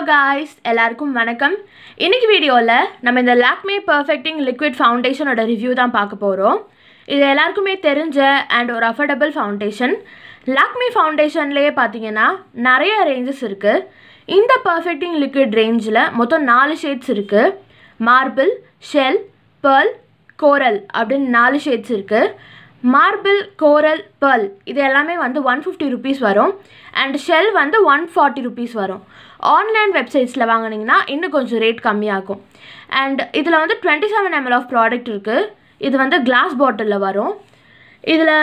hello guys எல்லாருக்கும் வணக்கம் இன்றைக்கி வீடியோவில் நம்ம இந்த லாக்மே பர்ஃபெக்டிங் லிக்விட் ஃபவுண்டேஷனோட ரிவ்யூ தான் பார்க்க போகிறோம் இது எல்லாருக்குமே தெரிஞ்ச அண்ட் ஒரு அஃபர்டபுள் ஃபவுண்டேஷன் லாக்மி ஃபவுண்டேஷன்லேயே பார்த்தீங்கன்னா நிறைய ரேஞ்சஸ் இருக்குது இந்த பர்ஃபெக்டிங் லிக்விட் ரேஞ்சில் மொத்தம் நாலு ஷேட்ஸ் இருக்குது மார்பிள் ஷெல் பேர்ல் கோரல் அப்படின்னு நாலு ஷேட்ஸ் இருக்குது மார்பிள் கோரல் பேர்ல் இது எல்லாமே வந்து ஒன் ஃபிஃப்டி ருபீஸ் வரும் அண்ட் ஷெல் வந்து ஒன் ஃபார்ட்டி ருபீஸ் வரும் ஆன்லைன் வெப்சைட்ஸில் வாங்கினீங்கன்னா இன்னும் கொஞ்சம் ரேட் கம்மியாகும் அண்ட் இதில் வந்து twenty seven ML of product இருக்குது இது வந்து கிளாஸ் பாட்டிலில் வரும் இதில்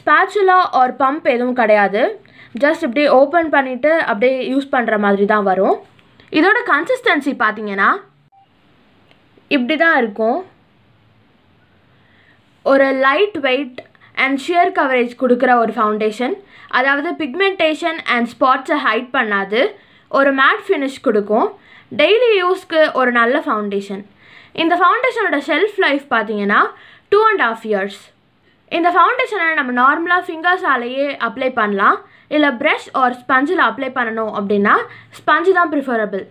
ஸ்பேச்சுலா ஆர் பம்ப் எதுவும் கிடையாது ஜஸ்ட் இப்படி ஓப்பன் பண்ணிவிட்டு அப்படியே யூஸ் பண்ணுற மாதிரி தான் வரும் இதோட கன்சிஸ்டன்சி பார்த்தீங்கன்னா இப்படி தான் இருக்கும் ஒரு light weight and sheer coverage கொடுக்குற ஒரு ஃபவுண்டேஷன் அதாவது பிக்மெண்டேஷன் அண்ட் ஸ்பாட்ஸை ஹைட் பண்ணாது ஒரு மேட் ஃபினிஷ் கொடுக்கும் டெய்லி யூஸ்க்கு ஒரு நல்ல ஃபவுண்டேஷன் இந்த ஃபவுண்டேஷனோட ஷெல்ஃப் லைஃப் பார்த்தீங்கன்னா டூ அண்ட் ஆஃப் இயர்ஸ் இந்த ஃபவுண்டேஷனை நம்ம நார்மலாக ஃபிங்கர்ஸாலேயே அப்ளை பண்ணலாம் இல்லை ப்ரஷ் ஆர் ஸ்பஞ்சில் அப்ளை பண்ணணும் அப்படின்னா ஸ்பஞ்சு தான் ப்ரிஃபரபிள்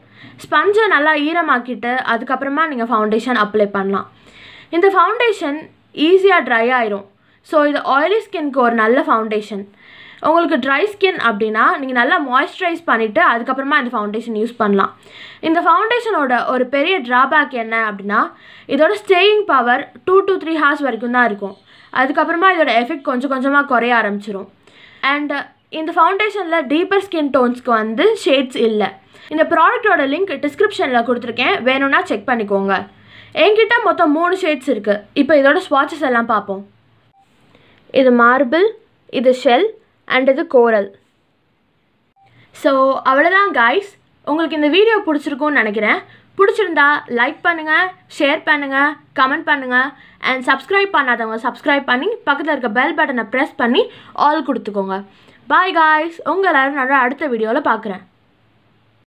ஸ்பஞ்சை நல்லா ஈரமாக்கிட்டு அதுக்கப்புறமா நீங்கள் ஃபவுண்டேஷன் அப்ளை பண்ணலாம் இந்த ஃபவுண்டேஷன் ஈஸியாக ட்ரை ஆயிரும் ஸோ இது ஆயிலி ஸ்கின்க்கு ஒரு நல்ல ஃபவுண்டேஷன் உங்களுக்கு ட்ரை ஸ்கின் அப்படின்னா நீங்கள் நல்லா மாய்ஸ்சரைஸ் பண்ணிவிட்டு அதுக்கப்புறமா இந்த ஃபவுண்டேஷன் யூஸ் பண்ணலாம் இந்த ஃபவுண்டேஷனோட ஒரு பெரிய ட்ராபேக் என்ன அப்படின்னா இதோட staying power two to three hours வரைக்கும் தான் இருக்கும் அதுக்கப்புறமா இதோட எஃபெக்ட் கொஞ்சம் கொஞ்சமாக குறைய ஆரம்பிச்சிடும் அண்ட் இந்த ஃபவுண்டேஷனில் டீப்பர் ஸ்கின் டோன்ஸ்க்கு வந்து ஷேட்ஸ் இல்லை இந்த ப்ராடக்டோட லிங்க் டிஸ்கிரிப்ஷனில் கொடுத்துருக்கேன் வேணும்னா செக் பண்ணிக்கோங்க என்கிட்ட மொத்தம் மூணு ஷேட்ஸ் இருக்குது இப்போ இதோட ஸ்வாட்சஸ் எல்லாம் பார்ப்போம் இது மார்பிள் இது ஷெல் அண்ட் இது கோரல் ஸோ அவ்வளோதான் காய்ஸ் உங்களுக்கு இந்த வீடியோ பிடிச்சிருக்கும்னு நினைக்கிறேன் பிடிச்சிருந்தா லைக் பண்ணுங்கள் ஷேர் பண்ணுங்கள் கமெண்ட் பண்ணுங்கள் அண்ட் சப்ஸ்கிரைப் பண்ணாதவங்க சப்ஸ்கிரைப் பண்ணி பக்கத்தில் இருக்க பெல் பட்டனை ப்ரெஸ் பண்ணி ஆல் கொடுத்துக்கோங்க பாய் காய்ஸ் உங்கள் எல்லோரும் நல்லா அடுத்த வீடியோவில் பார்க்குறேன்